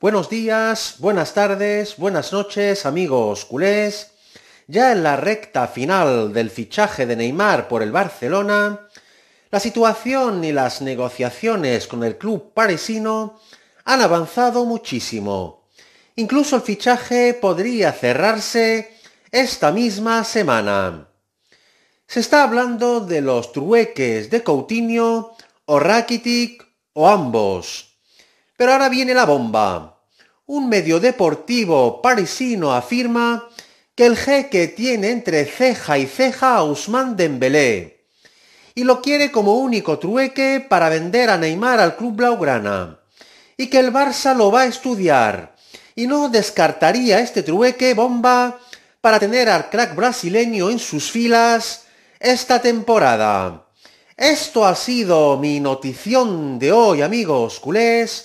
Buenos días, buenas tardes, buenas noches, amigos culés. Ya en la recta final del fichaje de Neymar por el Barcelona, la situación y las negociaciones con el club parisino han avanzado muchísimo. Incluso el fichaje podría cerrarse esta misma semana. Se está hablando de los trueques de Coutinho o Rakitic o ambos pero ahora viene la bomba. Un medio deportivo parisino afirma que el jeque tiene entre ceja y ceja a Usman Dembélé y lo quiere como único trueque para vender a Neymar al club blaugrana y que el Barça lo va a estudiar y no descartaría este trueque bomba para tener al crack brasileño en sus filas esta temporada. Esto ha sido mi notición de hoy, amigos culés.